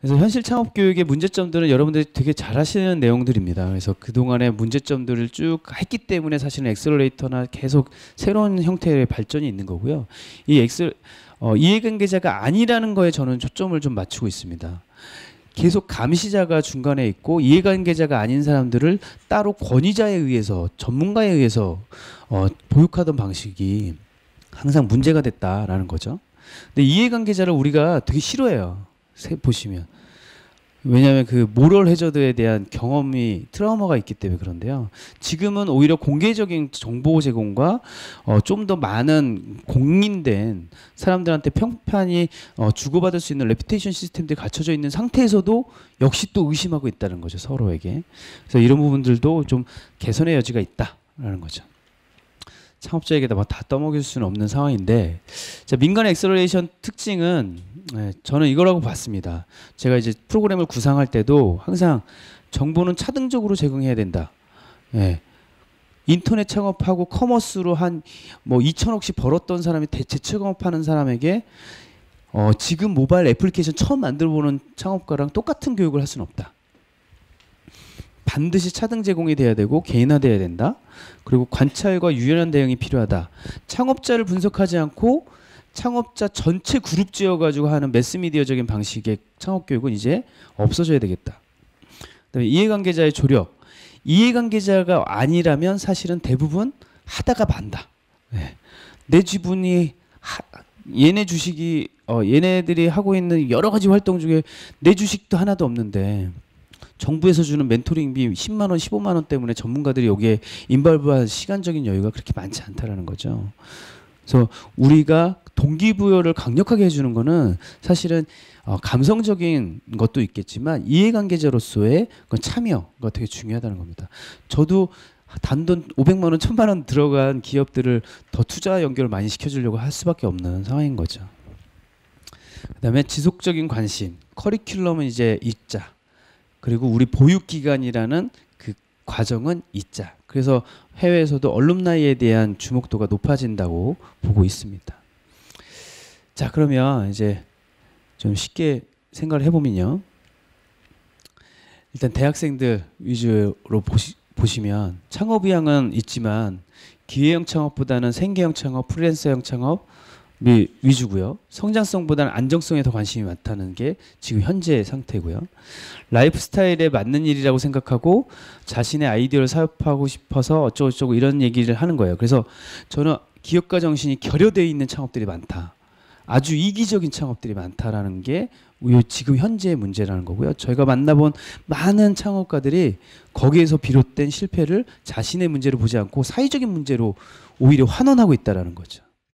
그래서 현실 창업 교육의 문제점들은 여러분들이 되게 잘하시는 내용들입니다. 그래서 그동안의 문제점들을 쭉 했기 때문에 사실은 엑셀레이터나 계속 새로운 형태의 발전이 있는 거고요. 이 엑셀 어, 이해관계자가 아니라는 거에 저는 초점을 좀 맞추고 있습니다. 계속 감시자가 중간에 있고 이해관계자가 아닌 사람들을 따로 권위자에 의해서 전문가에 의해서 어, 보육하던 방식이 항상 문제가 됐다라는 거죠. 근데 이해관계자를 우리가 되게 싫어해요. 세, 보시면 왜냐하면 그 모럴 해저드에 대한 경험이 트라우마가 있기 때문에 그런데요. 지금은 오히려 공개적인 정보 제공과 어, 좀 더 많은 공인된 사람들한테 평판이 어, 주고받을 수 있는 레피테이션 시스템들이 갖춰져 있는 상태에서도 역시 또 의심하고 있다는 거죠 서로에게. 그래서 이런 부분들도 좀 개선의 여지가 있다라는 거죠. 창업자에게다 뭐 떠먹일 수는 없는 상황인데 자, 민간 엑셀러레이션 특징은 네, 저는 이거라고 봤습니다. 제가 이제 프로그램을 구상할 때도 항상 정보는 차등적으로 제공해야 된다. 네. 인터넷 창업하고 커머스로 한 뭐 2천억씩 벌었던 사람이 대체 창업하는 사람에게 어, 지금 모바일 애플리케이션 처음 만들어보는 창업가랑 똑같은 교육을 할 수는 없다. 반드시 차등 제공이 돼야 되고 개인화돼야 된다. 그리고 관찰과 유연한 대응이 필요하다. 창업자를 분석하지 않고 창업자 전체 그룹 지어가지고 하는 매스미디어적인 방식의 창업 교육은 이제 없어져야 되겠다. 그다음에 이해관계자의 조력. 이해관계자가 아니라면 사실은 대부분 하다가 반다 네. 예. 내 지분이 하, 얘네 주식이 어, 얘네들이 하고 있는 여러 가지 활동 중에 내 주식도 하나도 없는데 정부에서 주는 멘토링비 10만 원, 15만 원 때문에 전문가들이 여기에 인발브할 시간적인 여유가 그렇게 많지 않다라는 거죠. 그래서 우리가 동기부여를 강력하게 해주는 거는 사실은 어, 감성적인 것도 있겠지만 이해관계자로서의 그 참여가 되게 중요하다는 겁니다. 저도 단돈 500만 원, 1000만 원 들어간 기업들을 더 투자 연결을 많이 시켜주려고 할 수밖에 없는 상황인 거죠. 그다음에 지속적인 관심, 커리큘럼은 이제 읽자. 그리고 우리 보육 기간이라는 그 과정은 있자. 그래서 해외에서도 얼룸나이에 대한 주목도가 높아진다고 보고 있습니다. 자, 그러면 이제 좀 쉽게 생각을 해보면요. 일단 대학생들 위주로 보시, 보시면 창업 의향은 있지만 기회형 창업보다는 생계형 창업, 프리랜서형 창업, 위주고요. 성장성보다는 안정성에 더 관심이 많다는 게 지금 현재의 상태고요. 라이프 스타일에 맞는 일이라고 생각하고 자신의 아이디어를 사업하고 싶어서 어쩌고저쩌고 이런 얘기를 하는 거예요. 그래서 저는 기업가 정신이 결여되어 있는 창업들이 많다. 아주 이기적인 창업들이 많다라는 게 지금 현재의 문제라는 거고요. 저희가 만나본 많은 창업가들이 거기에서 비롯된 실패를 자신의 문제로 보지 않고 사회적인 문제로 오히려 환원하고 있다라는 거죠.